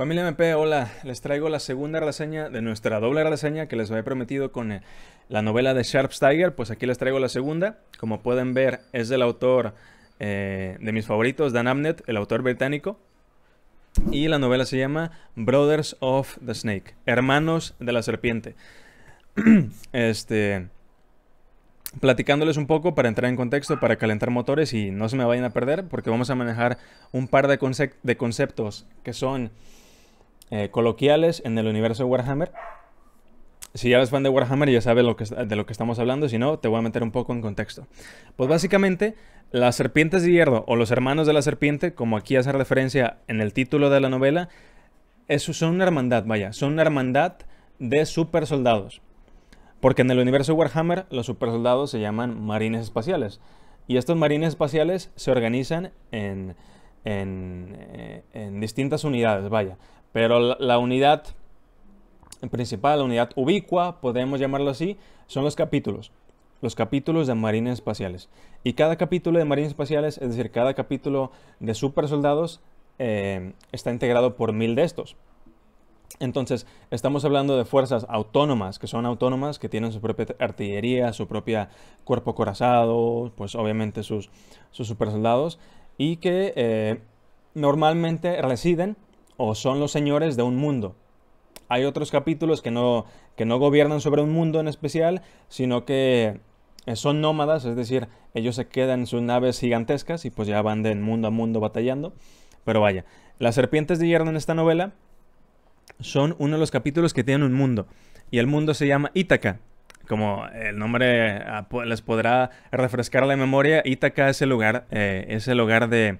Familia MP, hola, les traigo la segunda reseña de nuestra doble reseña que les había prometido con eh, la novela de Steiger. pues aquí les traigo la segunda, como pueden ver es del autor eh, de mis favoritos, Dan Amnet, el autor británico, y la novela se llama Brothers of the Snake, Hermanos de la Serpiente. este, platicándoles un poco para entrar en contexto, para calentar motores y no se me vayan a perder, porque vamos a manejar un par de conceptos que son eh, coloquiales en el universo de Warhammer. Si ya eres fan de Warhammer ya sabes de lo que estamos hablando, si no, te voy a meter un poco en contexto. Pues básicamente, las serpientes de hierro o los hermanos de la serpiente, como aquí hace referencia en el título de la novela, son una hermandad, vaya, son una hermandad de super Porque en el universo de Warhammer, los super se llaman marines espaciales. Y estos marines espaciales se organizan en, en, eh, en distintas unidades, vaya. Pero la, unidad principal, la unidad ubicua, podemos llamarlo así, son los capítulos. Los capítulos de marines espaciales. Y cada capítulo de marines espaciales, es decir, cada capítulo de super soldados, eh, está integrado por mil de estos. Entonces, estamos hablando de fuerzas autónomas, que son autónomas, que tienen su propia artillería, su propio cuerpo corazado, pues obviamente sus, sus supersoldados, y que eh, normalmente residen o son los señores de un mundo. Hay otros capítulos que no, que no gobiernan sobre un mundo en especial, sino que eh, son nómadas, es decir, ellos se quedan en sus naves gigantescas y pues ya van de mundo a mundo batallando. Pero vaya, las serpientes de hierro en esta novela son uno de los capítulos que tienen un mundo. Y el mundo se llama Ítaca. Como el nombre ah, les podrá refrescar la memoria, Ítaca es el lugar, eh, es el hogar de,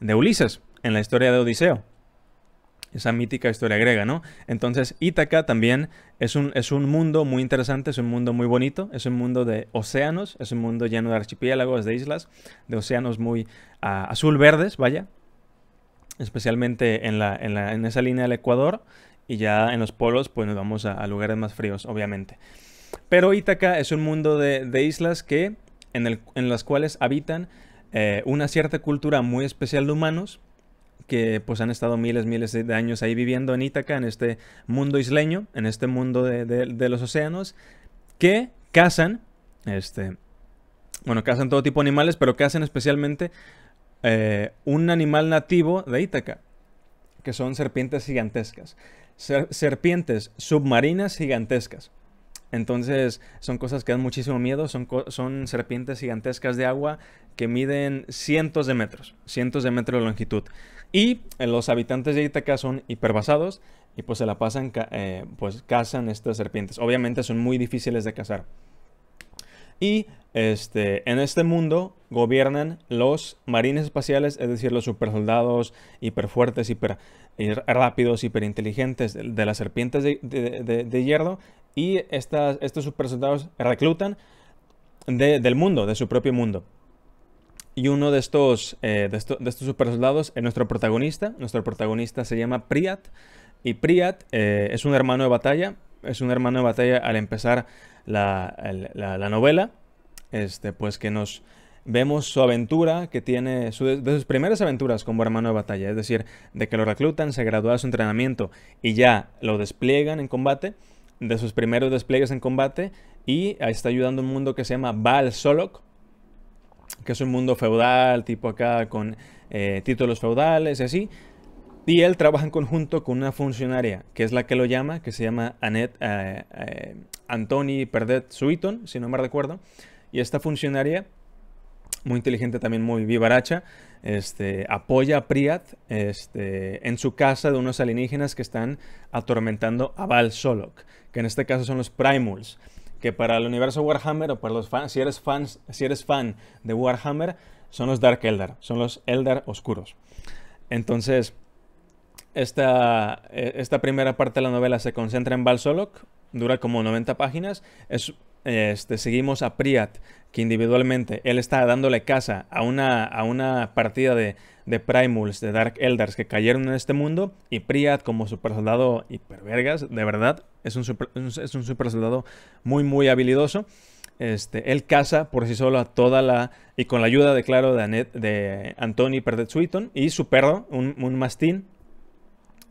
de Ulises en la historia de Odiseo esa mítica historia griega, ¿no? Entonces, Ítaca también es un, es un mundo muy interesante, es un mundo muy bonito, es un mundo de océanos, es un mundo lleno de archipiélagos, de islas, de océanos muy ah, azul-verdes, vaya, especialmente en, esa línea del Ecuador, y ya en los polos, pues nos vamos a, lugares más fríos, obviamente. Pero Ítaca es un mundo de, islas que, en, las cuales habitan eh, una cierta cultura muy especial de humanos, que pues han estado miles, miles de años ahí viviendo en Ítaca, en este mundo isleño, en este mundo de, los océanos, que cazan, este, bueno, cazan todo tipo de animales, pero cazan especialmente eh, un animal nativo de Ítaca, que son serpientes gigantescas, serpientes submarinas gigantescas. Entonces, son cosas que dan muchísimo miedo. Son, son, serpientes gigantescas de agua que miden cientos de metros, cientos de metros de longitud. Y eh, los habitantes de Itaca son hiperbasados y pues se la pasan, eh, pues cazan estas serpientes. Obviamente son muy difíciles de cazar. Y este, en este mundo gobiernan los marines espaciales, es decir, los supersoldados hiperfuertes, hiper rápidos, hiperinteligentes de, de las serpientes de, hierro. Y estas, estos supersoldados reclutan del mundo, de su propio mundo. Y uno de estos, eh, de, estos super soldados es nuestro protagonista. Nuestro protagonista se llama Priat. Y Priat eh, es un hermano de batalla. Es un hermano de batalla al empezar la, novela. Este, pues que nos vemos su aventura que tiene, de sus primeras aventuras como hermano de batalla, es decir, de que lo reclutan, se gradúa su entrenamiento y ya lo despliegan en combate, de sus primeros despliegues en combate, y está ayudando un mundo que se llama Baal Solok, que es un mundo feudal, tipo acá con eh, títulos feudales y así. Y él trabaja en conjunto con una funcionaria, que es la que lo llama, que se llama Annette, eh, eh Anthony Perdet Suiton, si no me recuerdo. Y esta funcionaria, muy inteligente también, muy vivaracha, este, apoya a Priat este, en su casa de unos alienígenas que están atormentando a Val Solok, que en este caso son los Primals que para el universo Warhammer o para los fans, si eres, si eres fan de Warhammer, son los Dark Eldar, son los Eldar oscuros. Entonces, esta, eh, esta primera parte de la novela se concentra en Solok, dura como 90 páginas, es este, seguimos a Priat, que individualmente él está dándole caza a una, a una partida de, de de Dark Elders, que cayeron en este mundo, y Priat como super soldado hipervergas, de verdad, es un super, es un super soldado muy muy habilidoso. Este, él caza por sí solo a toda la... y con la ayuda, de claro, de, de Anthony Perdet y su perro, un, un mastín,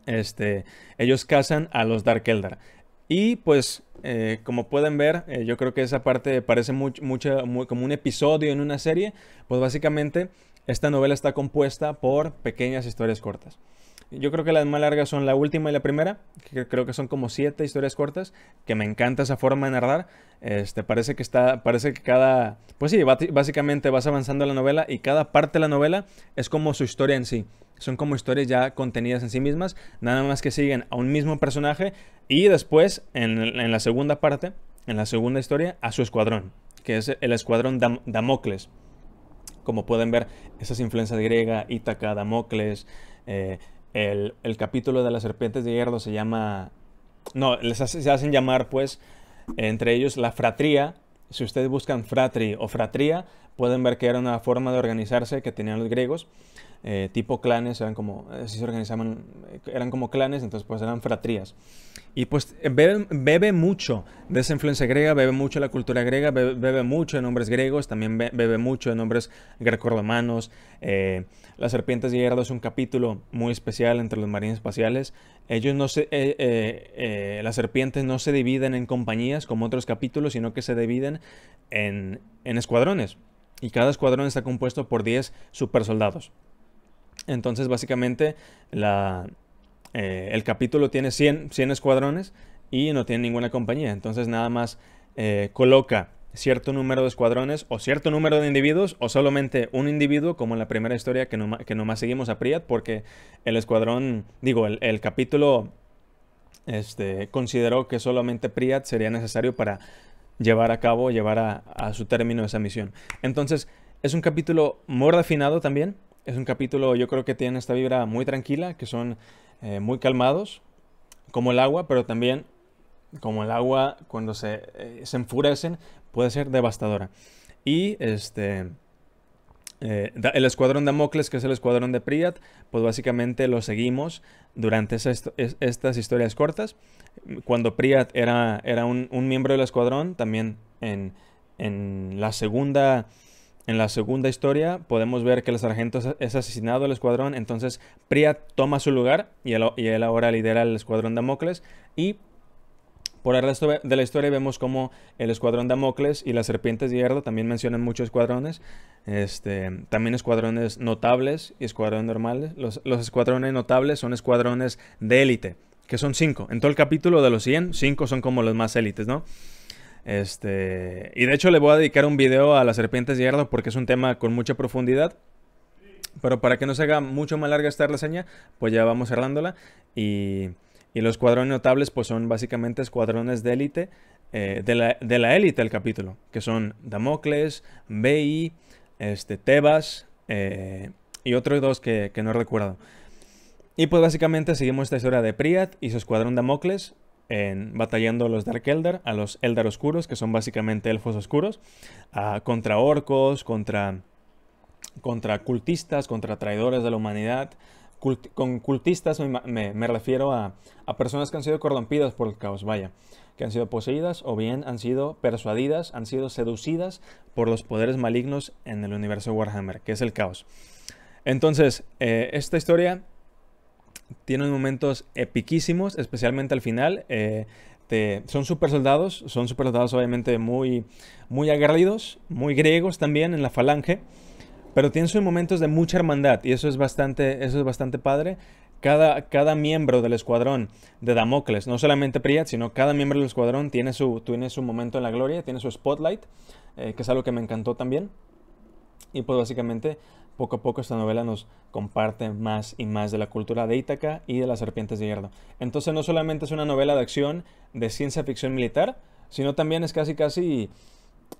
este, ellos cazan a los Dark Eldar. Y pues, eh, como pueden ver, eh, yo creo que esa parte parece mucho, como un episodio en una serie. Pues básicamente, esta novela está compuesta por pequeñas historias cortas. Yo creo que las más largas son la última y la primera, que creo que son como siete historias cortas, que me encanta esa forma de narrar. Este, parece que está, parece que cada, pues sí, básicamente vas avanzando la novela y cada parte de la novela es como su historia en sí. Son como historias ya contenidas en sí mismas, nada más que siguen a un mismo personaje y después, en, la segunda parte, en la segunda historia, a su escuadrón, que es el escuadrón Damocles. Como pueden ver, esas influencias griega, Ítaca, Damocles, eh, el, capítulo de las serpientes de hierro se llama... No, les se hacen llamar pues entre ellos la fratría. Si ustedes buscan fratri o fratría, pueden ver que era una forma de organizarse que tenían los griegos. Eh, tipo clanes, eran como, eh, se organizaban, eh, eran como clanes, entonces pues eran fratrías. Y pues bebe, mucho de esa influencia griega, bebe mucho de la cultura griega, bebe, mucho de nombres griegos, también bebe mucho de nombres greco Eh, las serpientes de hierro es un capítulo muy especial entre los marines espaciales. Ellos no se, las serpientes no se dividen en compañías como otros capítulos, sino que se dividen en, en escuadrones. Y cada escuadrón está compuesto por 10 supersoldados. Entonces, básicamente, eh, el capítulo tiene 100, escuadrones y no tiene ninguna compañía. Entonces, nada más eh, coloca cierto número de escuadrones o cierto número de individuos o solamente un individuo, como en la primera historia que, nomás seguimos a Priat, porque el escuadrón, digo, el, capítulo este, consideró que solamente Priat sería necesario para llevar a cabo, llevar a, a su término esa misión. Entonces, es un capítulo muy refinado también. Es un capítulo, yo creo que tiene esta vibra muy tranquila, que son eh, muy calmados, como el agua, pero también como el agua cuando se, eh, enfurecen puede ser devastadora. Y este... Eh, el escuadrón de Amokles, que es el escuadrón de Priat, pues básicamente lo seguimos durante estas historias cortas. Cuando Priat era, era un, un, miembro del escuadrón, también en, en la segunda en la segunda historia podemos ver que el sargento es asesinado al escuadrón, entonces Priya toma su lugar y él, ahora lidera el escuadrón Damocles y por el resto de la historia vemos como el escuadrón Damocles y las serpientes de hierro también mencionan muchos escuadrones. Este, también escuadrones notables y escuadrones normales. Los, los escuadrones notables son escuadrones de élite, que son cinco. En todo el capítulo de los 100, cinco son como los más élites, ¿no? Este, y de hecho le voy a dedicar un video a las serpientes de hierro porque es un tema con mucha profundidad. Pero para que no se haga mucho más larga esta reseña, pues ya vamos cerrándola. Y, y los cuadrones notables pues son básicamente escuadrones de élite, eh, de, la, élite del capítulo, que son Damocles, Bei, este, Tebas eh, y otros dos que, no recuerdo. Y pues básicamente seguimos esta historia de Priad y su escuadrón Damocles, en, batallando a los Dark Eldar, a los Eldar Oscuros, que son básicamente elfos oscuros, contra orcos, contra, contra cultistas, contra traidores de la humanidad. con cultistas me, refiero a, personas que han sido corrompidas por el caos, vaya, que han sido poseídas o bien han sido persuadidas, han sido seducidas por los poderes malignos en el universo Warhammer, que es el caos. Entonces, eh, esta historia tienen momentos epiquísimos, especialmente al final. Eh, son super soldados, son super soldados obviamente muy, muy aguerridos, muy griegos también en la falange, pero tienen sus momentos de mucha hermandad y eso es bastante, eso es bastante padre. Cada, miembro del escuadrón de Damocles, no solamente Priat, sino cada miembro del escuadrón tiene su, tiene su momento en la gloria, tiene su spotlight, eh, que es algo que me encantó también. Y pues básicamente poco a poco esta novela nos comparte más y más de la cultura de Ítaca y de las serpientes de hierro. Entonces no solamente es una novela de acción, de ciencia ficción militar, sino también es casi casi...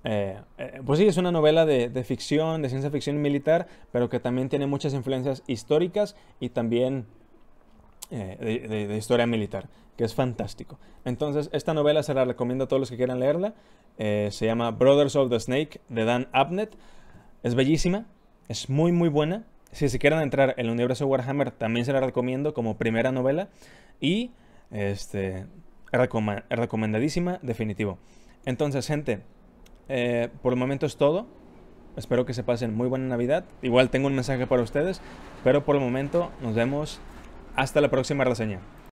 Eh, eh, pues sí, es una novela de, ficción, de ciencia ficción militar, pero que también tiene muchas influencias históricas y también eh, de, historia militar, que es fantástico. Entonces, esta novela se la recomiendo a todos los que quieran leerla. se llama Brothers of the Snake de Dan Abnett. Es bellísima, es muy muy buena. Si se quieren entrar en el universo de Warhammer, también se la recomiendo como primera novela. Y este, recomendadísima, definitivo. Entonces, gente, eh, por el momento es todo. Espero que se pasen muy buena Navidad. Igual tengo un mensaje para ustedes, pero por el momento nos vemos. Hasta la próxima reseña.